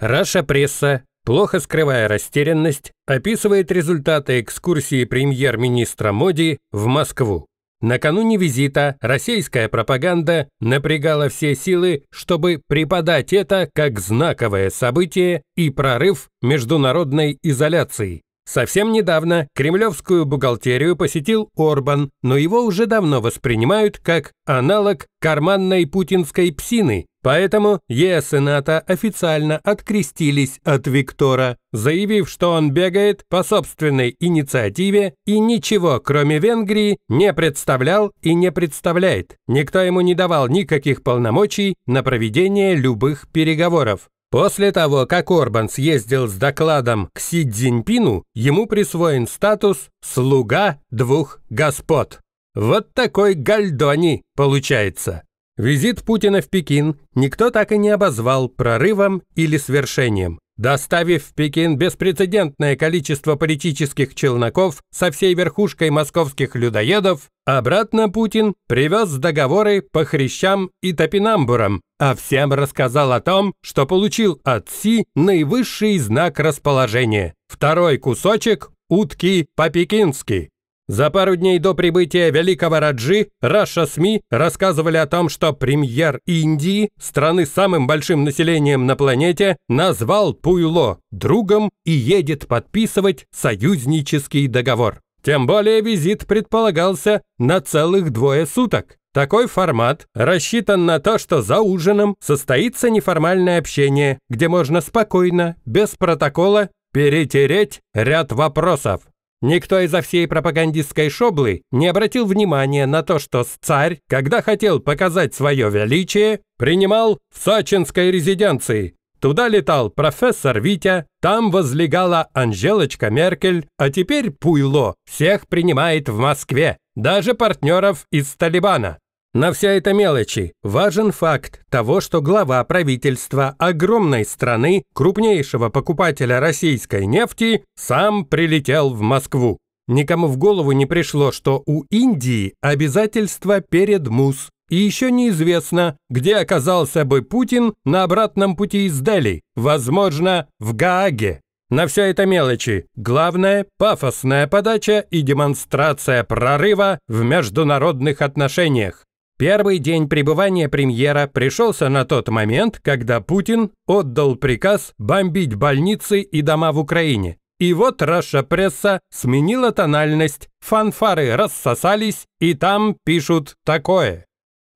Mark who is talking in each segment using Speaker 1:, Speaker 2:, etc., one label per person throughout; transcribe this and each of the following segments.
Speaker 1: Раша Пресса, плохо скрывая растерянность, описывает результаты экскурсии премьер-министра Моди в Москву. Накануне визита российская пропаганда напрягала все силы, чтобы преподать это как знаковое событие и прорыв международной изоляции. Совсем недавно кремлевскую бухгалтерию посетил Орбан, но его уже давно воспринимают как аналог карманной путинской псины, Поэтому ЕС и НАТО а официально открестились от Виктора, заявив, что он бегает по собственной инициативе и ничего, кроме Венгрии, не представлял и не представляет. Никто ему не давал никаких полномочий на проведение любых переговоров. После того, как Орбан съездил с докладом к Си Цзиньпину, ему присвоен статус «слуга двух господ». Вот такой гальдони получается. Визит Путина в Пекин никто так и не обозвал прорывом или свершением, доставив в Пекин беспрецедентное количество политических челноков со всей верхушкой московских людоедов, обратно Путин привез договоры по хрящам и топинамбурам, а всем рассказал о том, что получил от Си наивысший знак расположения – второй кусочек утки по-пекински. За пару дней до прибытия великого Раджи Раша СМИ рассказывали о том, что премьер Индии, страны с самым большим населением на планете, назвал Пуйло другом и едет подписывать союзнический договор. Тем более визит предполагался на целых двое суток. Такой формат рассчитан на то, что за ужином состоится неформальное общение, где можно спокойно, без протокола, перетереть ряд вопросов. Никто изо всей пропагандистской шоблы не обратил внимания на то, что царь, когда хотел показать свое величие, принимал в сочинской резиденции. Туда летал профессор Витя, там возлегала Анжелочка Меркель, а теперь Пуйло всех принимает в Москве, даже партнеров из Талибана. На вся эта мелочи важен факт того, что глава правительства огромной страны, крупнейшего покупателя российской нефти, сам прилетел в Москву. Никому в голову не пришло, что у Индии обязательства перед МУС, и еще неизвестно, где оказался бы Путин на обратном пути из Дели, возможно, в Гааге. На все это мелочи. Главное – пафосная подача и демонстрация прорыва в международных отношениях. Первый день пребывания премьера пришелся на тот момент, когда Путин отдал приказ бомбить больницы и дома в Украине. И вот Раша Пресса сменила тональность, фанфары рассосались, и там пишут такое.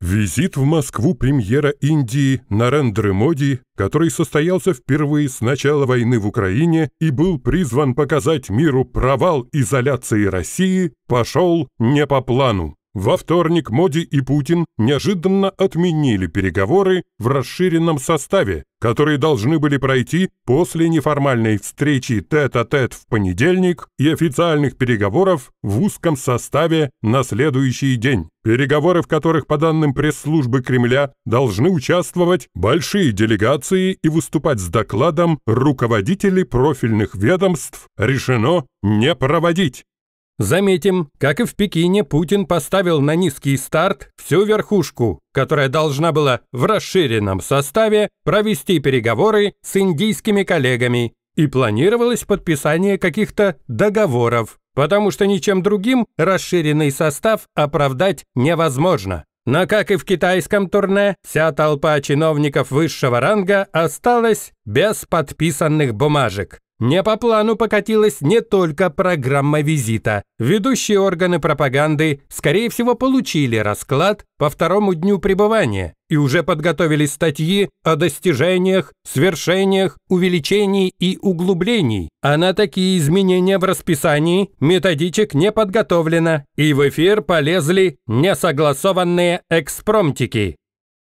Speaker 2: Визит в Москву премьера Индии Нарендры Моди, который состоялся впервые с начала войны в Украине и был призван показать миру провал изоляции России, пошел не по плану. Во вторник Моди и Путин неожиданно отменили переговоры в расширенном составе, которые должны были пройти после неформальной встречи тет-а-тет -тет в понедельник и официальных переговоров в узком составе на следующий день. Переговоры, в которых, по данным пресс-службы Кремля, должны участвовать большие делегации и выступать с докладом руководители профильных ведомств, решено не проводить. Заметим, как и в Пекине, Путин поставил на низкий старт
Speaker 1: всю верхушку, которая должна была в расширенном составе провести переговоры с индийскими коллегами, и планировалось подписание каких-то договоров, потому что ничем другим расширенный состав оправдать невозможно. Но, как и в китайском турне, вся толпа чиновников высшего ранга осталась без подписанных бумажек. Не по плану покатилась не только программа визита. Ведущие органы пропаганды, скорее всего, получили расклад по второму дню пребывания и уже подготовили статьи о достижениях, свершениях, увеличении и углублений. А на такие изменения в расписании методичек не подготовлено, и в эфир полезли несогласованные
Speaker 2: экспромтики.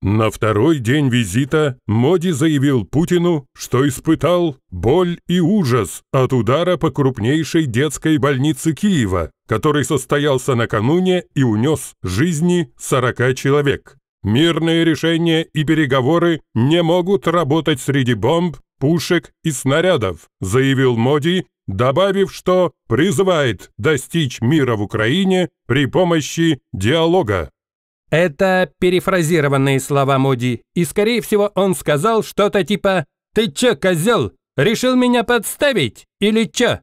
Speaker 2: На второй день визита Моди заявил Путину, что испытал боль и ужас от удара по крупнейшей детской больнице Киева, который состоялся накануне и унес жизни 40 человек. Мирные решения и переговоры не могут работать среди бомб, пушек и снарядов, заявил Моди, добавив, что призывает достичь мира в Украине при помощи диалога.
Speaker 1: Это перефразированные слова Моди, и, скорее всего, он сказал что-то типа «Ты чё, козел? Решил меня подставить? Или чё?»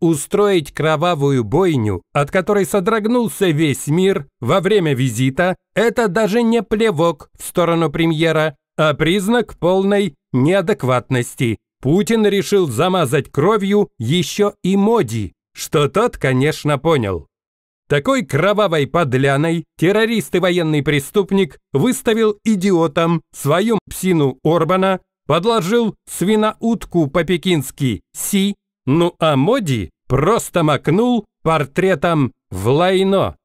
Speaker 1: Устроить кровавую бойню, от которой содрогнулся весь мир во время визита, это даже не плевок в сторону премьера, а признак полной неадекватности. Путин решил замазать кровью еще и Моди, что тот, конечно, понял. Такой кровавой подляной террорист и военный преступник выставил идиотом свою псину Орбана, подложил свиноутку по-пекински Си, ну а Моди просто макнул портретом в лайно.